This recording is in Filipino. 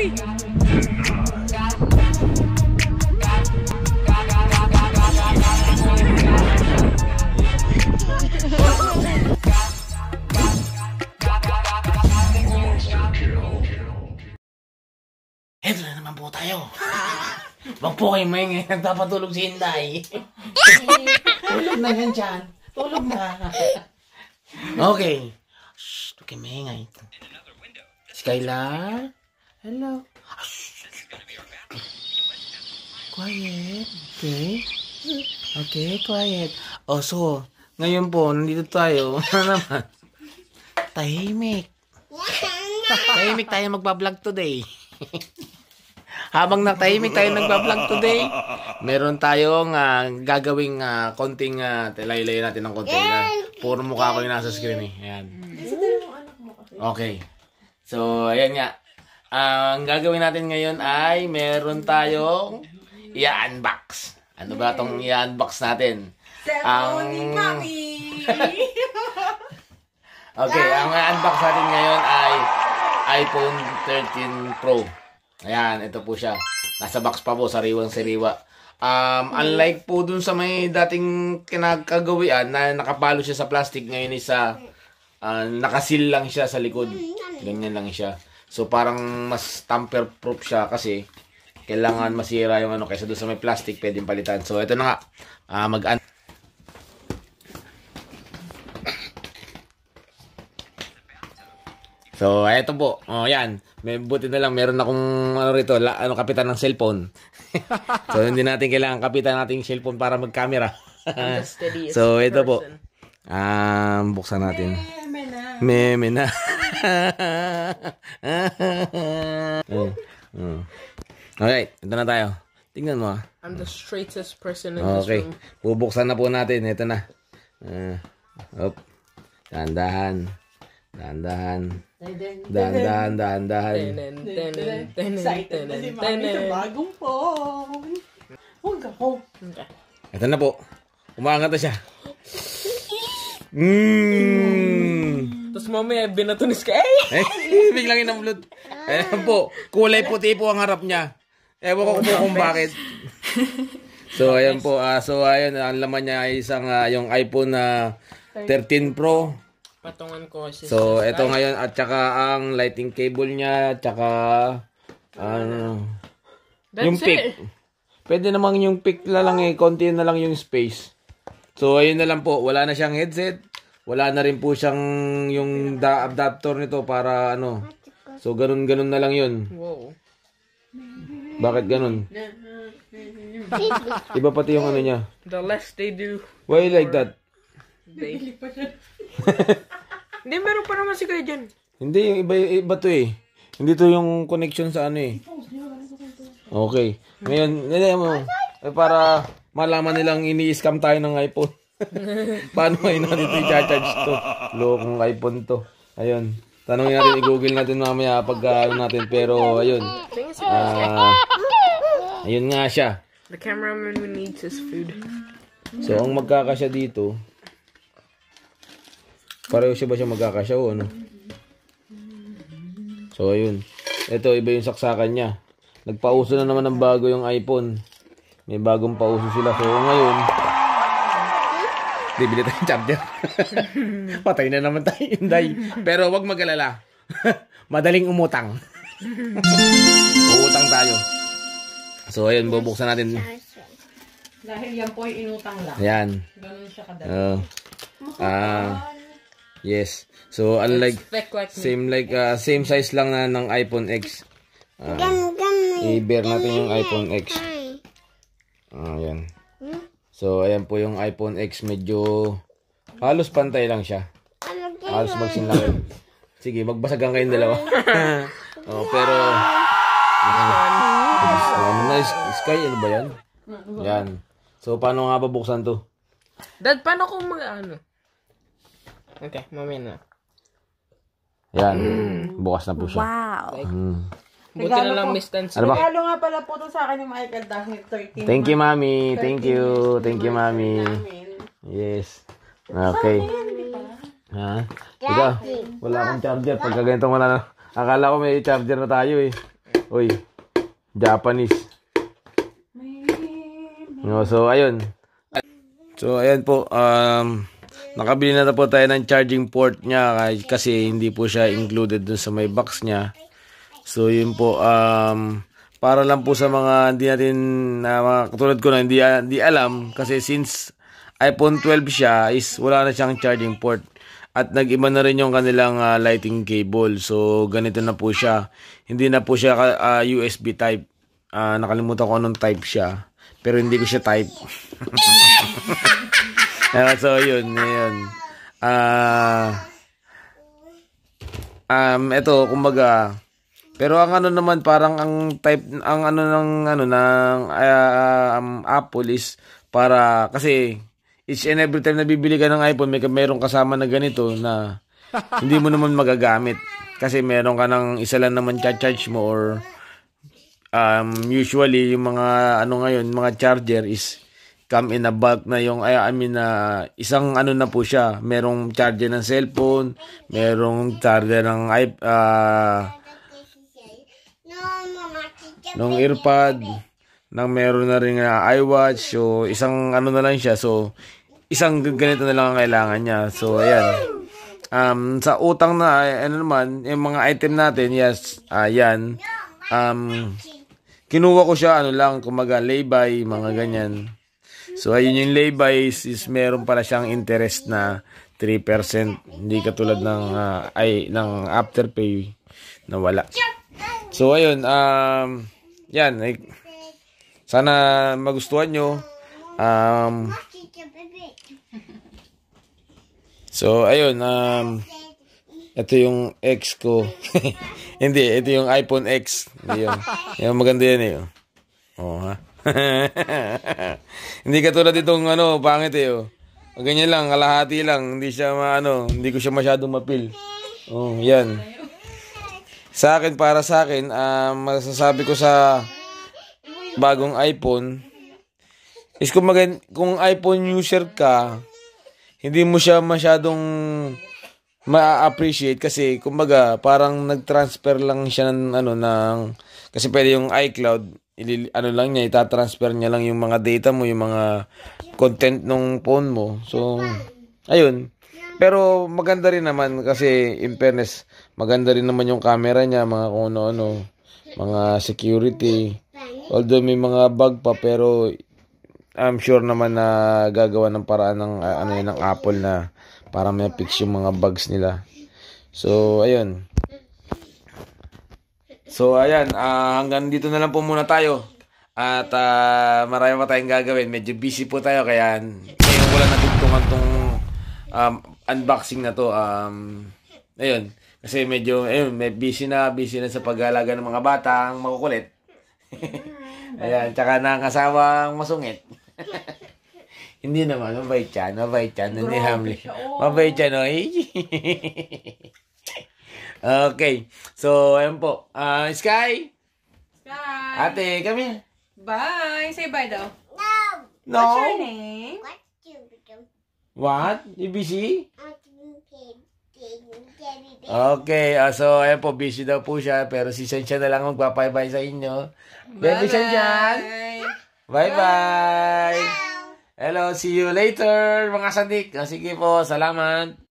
Uy! Eto naman po tayo. Wag po kayo may ngayon nagpapatulog si Inday. Tulog na yan dyan. Tulog na. okay. Shh, okay, may ingay. Skylar? Hello. quiet. Okay. Okay, quiet. Oh, so, ngayon po, nandito tayo. Ano naman? Tahimik. tahimik tayo magbablog today. Habang natahimik tayo nagbablog today, meron tayong uh, gagawing uh, konting uh, laylay natin ng konti. Uh, puro mukha ko yung nasa screen eh. Ayan. Okay. So, ayan nga. Ang gagawin natin ngayon ay meron tayong i-unbox. Ano ba tong i-unbox natin? Ang... Um... okay, ang ah. unbox natin ngayon ay iPhone 13 Pro. Ayan, ito po siya. Nasa box pa po, sariwang-sariwa. Um, unlike po dun sa may dating kinakagawian na nakabalo siya sa plastic, ngayon isa uh, ah, nakasil lang siya sa likod. Ganyan lang siya. So parang mas tamper proof siya kasi kailangan masira yung ano kaysa doon sa may plastic pwedeng palitan. So ito na nga uh, ah, mag So, ito po. Oh, yan. May buti na lang meron akong ano rito, la, ano kapitan ng cellphone. so, hindi natin kailangan kapitan nating cellphone para mag-camera. so, ito person. po. Um, buksan natin. Meme na. Meme na. mm. Mm. Alright, ito na tayo. Tingnan mo ah. I'm the straightest person in okay. this room. Okay, bubuksan na po natin. Ito na. Uh, ah, op. Dahan-dahan. Dahan-dahan. Dahan-dahan, dahan-dahan. Excited na si Mami sa bagong phone. Huwag ako. Ito na po. Umaangat na siya. Mmm. Tapos mamaya, binato ni Sky. Eh, biglang inamlot. Eh po, kulay puti po ang harap niya. Ewan ko po kung bakit. So, ayan po. Uh, so, ayan. Ang laman niya ay isang uh, yung iPhone na uh, 13 Pro. Patungan ko. Si so, ito ngayon. At saka ang lighting cable niya. At saka, ano, uh, yung pick. Pwede namang yung pick na lang eh. Konti na lang yung space. So, ayun na lang po. Wala na siyang headset wala na rin po siyang yung da adapter nito para ano. So, ganun-ganun na lang yun. Wow. Bakit ganun? Iba pati yung ano niya. The less they do. Why like that? They. Hindi, meron pa naman si Kuya dyan. Hindi, yung iba, iba to eh. Hindi to yung connection sa ano eh. Okay. Ngayon, nilay mo. Eh, para malaman nilang ini-scam tayo ng iPhone. Paano ngayon natin ito i-charge to? Lokong iPhone to. Ayun. Tanongin natin, i-google natin mamaya pag uh, natin. Pero, ayun. Uh, ayun nga siya. The cameraman who needs his food. So, ang magkakasya dito, pareho siya ba siya magkakasya o ano? So, ayun. Ito, iba yung saksakan niya. Nagpauso na naman ng bago yung iPhone. May bagong pauso sila. So, ngayon, Bibili tayong charger. Patay na naman tayo, Inday. Pero wag magalala. Madaling umutang. Uutang tayo. So, ayun, bubuksan natin. Dahil yan po inutang lang. Ayan. Ganun siya kadali. Oo. Oh. Ah. Yes. So, unlike, same like, uh, same size lang na ng iPhone X. Uh, I-bear natin yung iPhone X. Ayan. Ah, So, ayan po yung iPhone X. Medyo halos pantay lang siya. Halos magsinlaki. Sige, magbasagan kayong dalawa. oh, pero... Ano na, Sky, ano ba yan? Yan. So, paano nga babuksan to? Dad, paano kung mag ano? Okay, mamaya na. Yan. Mm. Bukas na po siya. Wow. Mm. Buti na lang miss dance. Ano ba? Regalo nga pala po to sa akin ni Michael Dahil 13. Thank you, Mami. Thank you. Thank you, Mami. Yes. Okay. Ha? Ikaw, wala akong charger. Pagka ganito wala na. Akala ko may charger na tayo eh. Uy, Japanese. No, oh, so, ayun. So, ayun po. Um, nakabili na, na po tayo ng charging port niya kasi hindi po siya included dun sa may box niya. So yun po um para lang po sa mga hindi natin uh, mga katulad ko na hindi, uh, hindi alam kasi since iPhone 12 siya is wala na siyang charging port at nag-iba na rin yung kanilang uh, lighting cable. So ganito na po siya. Hindi na po siya uh, ah, USB type. Uh, nakalimutan ko anong type siya. Pero hindi ko siya type. uh, so yun, yun. uh, um ito kumbaga pero ang ano naman parang ang type ang ano ng ano ng uh, um, Apple is para kasi each and every time na bibili ka ng iPhone may merong kasama na ganito na hindi mo naman magagamit kasi meron ka ng isa lang naman cha-charge mo or um, usually yung mga ano ngayon mga charger is come in a bulk na yung I, I mean uh, isang ano na po siya merong charger ng cellphone merong charger ng uh, ng earpad, nang meron na rin na ah, iWatch, so isang ano na lang siya, so isang ganito na lang ang kailangan niya. So, ayan. Um, sa utang na, eh, ano naman, yung mga item natin, yes, ayan. Uh, um, kinuha ko siya, ano lang, kumaga, lay mga ganyan. So, ayun yung lay is, is meron pala siyang interest na 3%. Hindi katulad ng, uh, ay, ng afterpay na wala. So, ayun, um, yan. Eh, sana magustuhan nyo. Um, so, ayun. Um, ito yung X ko. Hindi, ito yung iPhone X. Yung, yung maganda yan eh. Oo, oh. oh, ha? hindi katulad itong ano, pangit eh. Oh. Ganyan lang, kalahati lang. Hindi siya maano, hindi ko siya masyadong mapil. Oh, yan. Sa akin, para sa akin, uh, masasabi ko sa bagong iPhone, is kung, magand- kung iPhone user ka, hindi mo siya masyadong ma-appreciate kasi kumbaga parang nag-transfer lang siya ng ano ng kasi pwede yung iCloud ili, ano lang niya itatransfer niya lang yung mga data mo yung mga content ng phone mo so ayun pero maganda rin naman kasi in fairness, maganda rin naman yung camera niya, mga kung ano-ano, mga security. Although may mga bug pa pero I'm sure naman na gagawa ng paraan ng uh, ano yun, ng Apple na para may fix yung mga bugs nila. So ayun. So ayan, uh, hanggang dito na lang po muna tayo. At uh, marami pa tayong gagawin. Medyo busy po tayo kaya ngayon wala natugtungan tong um, unboxing na to. Um, ayun. Kasi medyo, ayun, may busy na, busy na sa pag-alaga ng mga bata ang makukulit. Ayan, tsaka na ang kasawang masungit. Hindi naman, mabait siya, mabait siya, ano ni Hamlet. Mabait siya, no? okay, so, ayun po. Uh, Sky? Sky! Ate, kami. Bye! Say bye daw. No! No! What's your name? What? What? You e busy? Okay, uh, so ayun po, busy daw po siya. Pero si Sensya na lang magpapay-bye sa inyo. Baby Sensya! Bye-bye! Hello, see you later, mga sadik. Ah, sige po, salamat.